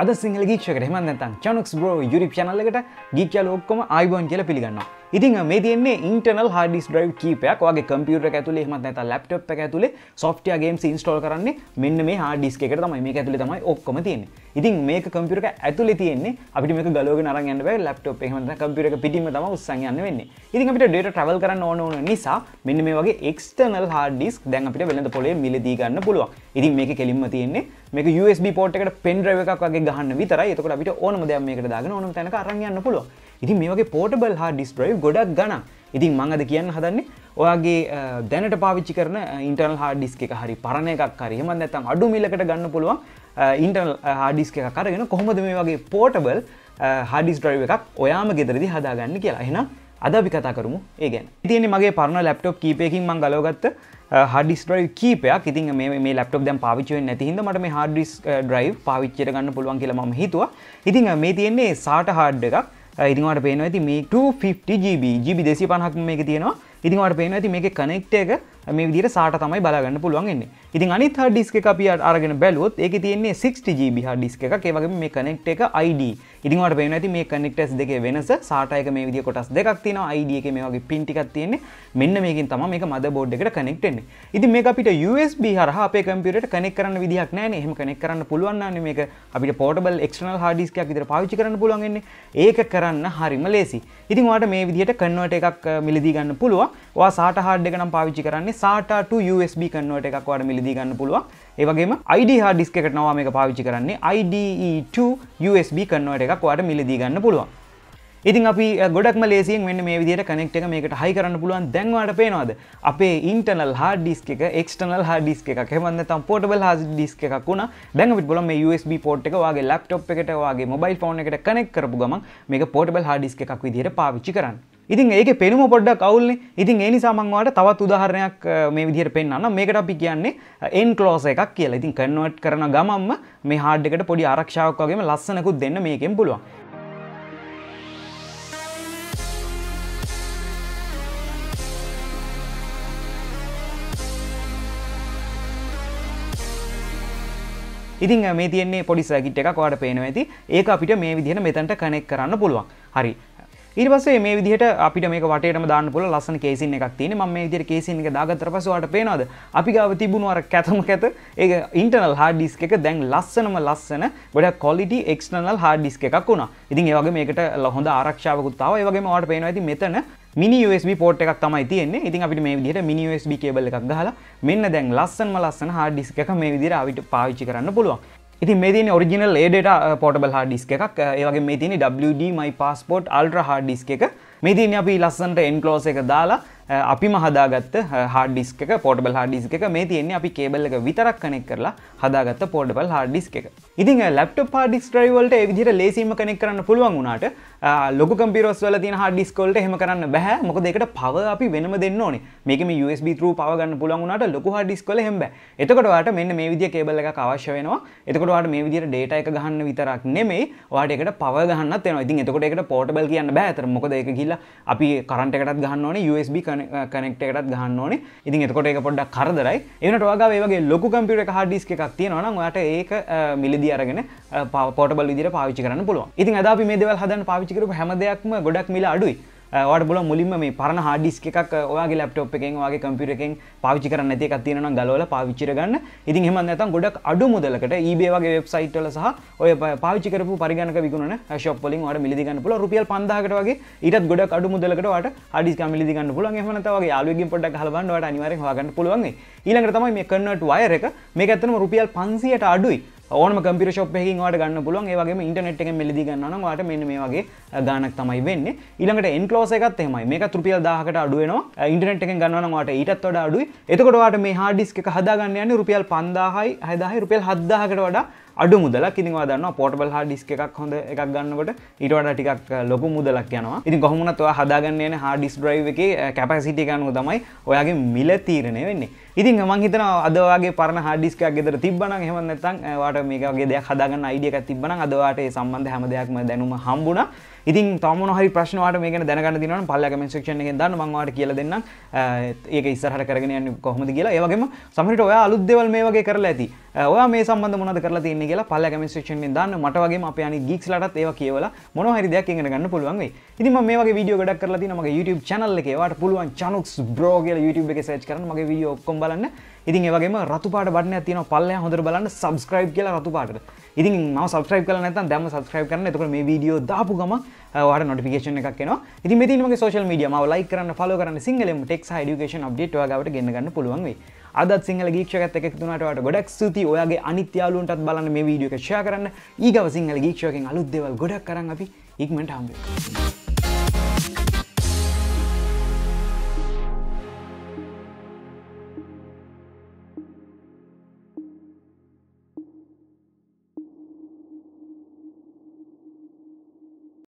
අද සිංහල ගීක්ෂක හෙමන් නැතන් චනක්ස් බ්‍රෝ යුරි චැනල්ලකට ගීක්්‍යල ඔක්කොම අයිබෝන් කියල පිළිගන්නවා ඉතින් මේ තියන්නේ ඉන්ටනල් හඩිස් ්‍රයි් කීපයක් වගේ කම්පියුට ඇතුලේ මත් ඇත ලප්ටප් ඇතුලේ සොෆ්ටයාගේ ඉන්ස්ටෝල් කරන්න මෙන්න මේ හාඩිස්කට තමයි මේ ඇතුල තමයි ඔක්කොම තියෙන ඉතින් මේ කම්පියුට ඇතුල තියන්නේ අපි මේ ගලෝග නරගන්න ලප්ටප් හම කම්පියුට පිටීම තම උත්සන්යන්න වෙන්න ඉතින් අපිට ඩේට ට්‍රවල් කරන්න ඕන ඕන නිසා මෙන්න මේ වගේ එක්ස්ටනල් හාඩිස්ක් දැන් අපිට වෙළඳ පොලේ මිලදී ගන්න පුළුවන් ඉතින් මේක කෙලින්ම තියෙන්නේ මේක USB පෝට් එකට පෙන්ඩ්‍රව එකක් වගේ ගහන්න විතර එතකට අපිට ඕනම දෙයක් මේකට දාගෙන ඕනම තැනක අරන් යන්න පුළුවන් ඉතින් මේ වගේ පෝටබල් හා ඩිස්ට්‍රයි ගොඩක් ගන ඉතින් මං අද කියන්න හදන්නේ ඔයාගේ දැනට පාවිච්චි කරන ඉන්ටර්නල් හා ඩිස්ක එක හරි පරණ එකක් හරිම නැතම් අඩු මිලකට ගන්න පුළුවන් ඉන්ටර්නල් හාඩිස්ක එක කරගෙන කොහොමද මේ වගේ පෝටබල් හඩිස් ්‍රයිව එකක් ඔයාම ගෙදරදි හදාගන්න කියලා එහෙනම් අද අපි කතා කරමු ඒ ගැන ඉතින්නේ මගේ පරණ ලැප්ටොප් කීපයකින් මං ගලෝගත්ත හඩිස් ්‍රයි් කීපයක් ඉතින් මේ ලප්ටොප් දැම් පාවිච්චුව නැතිහිද මට මේ හඩිස් ්‍රයි් පාවිච්චයට ගන්න පුළුවන් කියලා ම හිතුවා ඉතින් මේ තියෙන්නේ සාට හාඩ් එකක් ඉදිවට පේන ඇති මේ 250 GB ජිබි දෙසි පහක් මේක තියෙනවා ඉදිවට පේන ඇති මේ කනෙක්ට එක මේ විදිර සාට තමයි බලාගන්න පුළුවන්න්නේ ඉතින් අනිත් හඩිස්ක අපි අරගෙන බැලුවොත් ඒක තියෙන්නේ 60GB හඩිස්ක එක ඒවගේ මේ කනෙක්ට එක ID ඉදින්වට පේන ඇති මේ කනෙක්ටස් දෙක වෙනස සාටයක මේ විදි කොටස් දෙකක් තියෙන ID එක මේ වගේ පින්ටිකක් තියෙන්නේ මෙන්න මේකින් තම මේ මද බෝඩ් එකට කනෙක්ටෙන්නේ ඉතින් මේ අපිට USB හරහා අපේ කම්පියුටරට කනෙක් කරන්න විදිහක් නැහැ එහෙම කනෙක් කරන්න පුළුවන් නම් මේක අපිට පෝටබල් එක්ස්ටර්නල් හાર્ඩ් ඩිස්ක් එකක් විතර පාවිච්චි කරන්න පුළුවන් වෙන්නේ ඒක කරන්න හරිම ලේසි ඉතින් ඔයාලට මේ විදිහට කන්වර්ට් එකක් uh, මිලදී ගන්න පුළුවන් ඔයා SATA හાર્ඩ් එක නම් පාවිච්චි කරන්නේ සාටට USB කන්නවට එකක් වට මිලදී ගන්න පුළුවන් ඒවගේම ID හා ඩිස්ක එකට නවා මේ පාවිච්චි කරන්නේ IDE2 USB කන්නවට එකක් වට මිලදී ගන්න පුළුවන් ඉතින් අපි ගොඩක් ලේසියෙන් වන්න මේ විදිට කනෙක්ට එක මේකට හයි කරන්න පුළුවන් දැන්වාට පේනවාද අපේ ඉන්ටනල් හා ඩිස්ක එක එක්ටනල් හා ඩිස්ක එකක් හෙමන්න තම් පොටබල් හා ඩිස්ක එකක් වුණ දැන් විට බොල මේ USB පෝට් එක වගේ ලප්ටොප් එකට වගේ මොබයිල් ෆෝන් එකට කනෙක් කරපු ගම මේ පොටබල් හා ඩිස්ක එකක් විදිහට පාවිච්චි කරන්න ඉතින් ඒක පෙනුම පොඩ්ඩ කවුල්න ඉතින් ඒ නිසාමංවාට තවත් උදාහරණයක් මේ විදිහට පෙන්න්න මේකට අපි කියන්නේ එන් කලෝස එකක් කියලා ඉතින් කන්නුවට් කරන ගමම්ම මේ හාඩ්ඩකට පොඩි ආරක්ෂාවක් වගේම ලස්සනකුත් දෙන්න මේකෙන් පුළුවන් ඉතින් මේ තියන්නේ පොඩිසගිට් එකක් වාට පේනවා ඇති ඒක අපිට මේ විදිහට මෙතැන්ට කනෙක් කරන්න පුළුවන් හරි ඉරිපසේ මේ විදිහට අපිට මේ වටේටම දාන්න පුල ලස්සන කේසින් එකක් තියෙන මම මේ විදිහට කේසින් එක දාගත්තට පස්සේ ඔයාලට පේනවද අපි ගාව තිබුණු අර කැතම කැත ඒක ඉන්ටර්නල් hard disk එක දැන් ලස්සනම ලස්සන ගොඩක් quality external hard disk එකක් වුණා. ඉතින් ඒ වගේ මේකට හොඳ ආරක්ෂාවකුත් ආවා. ඒ වගේම ඔයාලට පේනවා ඉතින් මෙතන මිනි USB පෝට් එකක් තමයි තියෙන්නේ. ඉතින් අපිට මේ විදිහට මිනි USB කේබල් එකක් ගහලා මෙන්න දැන් ලස්සනම ලස්සන hard disk එක මේ විදිහට අපිට පාවිච්චි කරන්න පුළුවන්. ඉතින් මේ තියෙන ඔරිජිනල් uh, uh, ඒ ඩේටා පෝටබල් හાર્ඩ් ඩිස්ක් එකක් ඒ වගේ මේ තියෙන WD my passport ultra hard disk එක මේ තියෙන අපි ලස්සනට එන්ක්ලෝස් එක දාලා අපි මහදාගත්ත හාඩිස්ක පොටබල් හාඩිස් එක මේ තියන්නේ අපි කේබල් එක විතරක් කනෙක් කරලා හදාගත්ත පොඩබල් හාඩිස් එක ඉතින් ලප්ට පාඩිස් ්‍රයිවල්ට විදිර ලේසිම කනෙක් කරන්න පුළුවන් වුණට ලොක කම්පිරස් වල තින හාඩිස්කොල්ට හෙම කරන්න බැහ මොක දෙකට පව අපි වෙනම දෙන්න ඕනේ මේකම USB තර පවගන්න පුළුවන්ට ලොක හඩිස්කොල හෙම එතකොටවාට මෙන්න මේ විදිිය කේබල එක අවශ්‍ය වෙනවා එතකොටවාට මේ විදිර ඩේට එක ගහන්න විතරක් නෙමේ වාට එකට පව ගන්න එන ඉතින් එතකොට එකට පෝටබල් කියන්න බෑතර මොකද එක කියලා අපි කරන්ටකටත් ගන්න ඕනේ USB කන කනෙක්ටකට uh, ගහන්න ඕනේ ඉතින් එතකොට එක පොඩ්ඩක් කරදරයි එනට වගේ ඒගේ ලොකු කම්පියට හඩිස්ක එකක් තියෙනවා ට ඒක uh, මිලදි අරගෙන පෝටබල් විදිර පාවිචි කරන්න පුළුවන් ඉතින් අද මේ දෙවල් හදන් පාවිචිකරු හැම දෙයක්ම ගොඩක් මිල අඩුයි ට බල මුලින්ම මේ පරණ හාඩිස් එකක් ඔයාගේ ලප්ටප් එකෙන් වගේ කම්පිට එකෙන් පාවිචි කරන්න ඇති කත්තියන ගලවල පාවිච්චිර ගන්න ඉතින් හෙම ඇතන් ගොඩක් අඩු මුදලකට ඒබේ වගේ වෙබ්සයිට්වල සහ ඔය පාවිචිකරපු පරිගණක විගුණ ශප්පලින් වට මිදිගන්න පුල රුපියල් පන්දාකට වගේ ඉටත් ගොඩක් අඩු මුදලකට වට හඩිස් මිදිගන්න පුල හමනතවගේ යාලුවගින් පොට හලබන්නට අනිවර හගන්න පුළුවන් ඊළඟට තමයි මේ කන්නට වයර එක මේ ඇත්තම රුපියල් පන්සියට අඩුයි ඕන කම්පිර ශප්හකින් වාට ගන්න පුළුවන් ඒගේ ඉටනට් එක මෙලදි ගන්න වාට මෙන්න මේ වගේ ගානක් තමයි වෙන්න ඉළඟට එන්කලෝස එකත් එෙමයි මේ තුපියල් දාහකට අඩුවනවා ඉටනට් එක ගන්නවාට ඊටත් වඩ අඩුයි එතකොටවාට මේ හාඩිස්ක හදාගන්න යන්න රුපියල් පන්දාහයි හදාහි රුපියල් හදදාහකට වඩා අඩු මුදලක් ඉතිවා දන්න පොටබල් හා ඩිස් එකක් හොඳ එකක් ගන්නකොට ඉටවට ටිකක් ලොකු මුදලක් යනවා ඉති කොහොමනත්ව හදාගන්න හා ඩිස් ්‍රයි් එක කැපසිටිකනුව තමයි ඔයාගේ මිල තීරණය වෙන්නේ ඉතින් මං හිතන අදවාගේ පරණ හාඩිස්කක් ගෙදර තිබන හෙම නැතන් වාට මේකගේ දෙයක් හදාගන්න අයිඩියක තිබන අදවාට සම්බන්ධ හැම දෙයක්ම දැනුම හම්බුණා ඉතින් තමන හරි ප්‍රශ්නවාට මේ දැනගන්න දින පල්ලකම ක්ෂණ එක දන්න මංවාට කියල දෙන්න ඒක ඉස්සරහට කරගෙන යන්න කොහොමද කියලා ඒවගේම සමහිට ඔය අලුද්දෙවල් මේ වගේ කරලා ඇති ඔයා මේ සම්බඳ මොනද කරලා තියන්නේ කියලා පල්ලකම ක්ෂණ දන්න මට වගේ අප අනි ගික්ස්ලටත් ඒව කියවලා මොන හරි දෙයක් ඉගෙන ගන්න පුළුවන් වෙයි ඉතින් මේ වගේ වීඩියෝ ගොඩක් කරලා තියෙනවා මගේ YouTube channel එකේ වාට පුළුවන් චනුක්ස් බ්‍රෝ කියලා YouTube එකේ සර්ච් කරන්න මගේ වීඩියෝ ඔක්කොම බලන්න ඉතින් ඒ වගේම රතු පාට බටනයක් තියෙනවා පල්ලෙහා හොඳට බලන්න subscribe කියලා රතු පාටට ඉතින් ම සබස්්‍රයි් කල නත දම සස්ක්‍රයි් කරන තක මේ වීඩියෝ දාපු ගම වට නොටිකේෂන එකක්න ඉති මෙතිනගේ සෝල් මඩිය ම ලයි කරන්න පල කරන සිංහලම ටෙක් ඩිකේෂන් අප්ඩේට් ගට ගන්න පුළුවන් වේ අදත් සිංහල ගීක්ෂකත් එකක් තුනට ගොඩක් සති ඔයාගේ අනිත්‍යයාලුන්ටත් බලන්න මේ වීඩියෝ ක්ෂා කරන්න ඒගව සිංහල ගීක්ෂයකෙන් අලුත්දේවල් ගොඩක් කරන්න අපි ඉක්මට හම්බේ.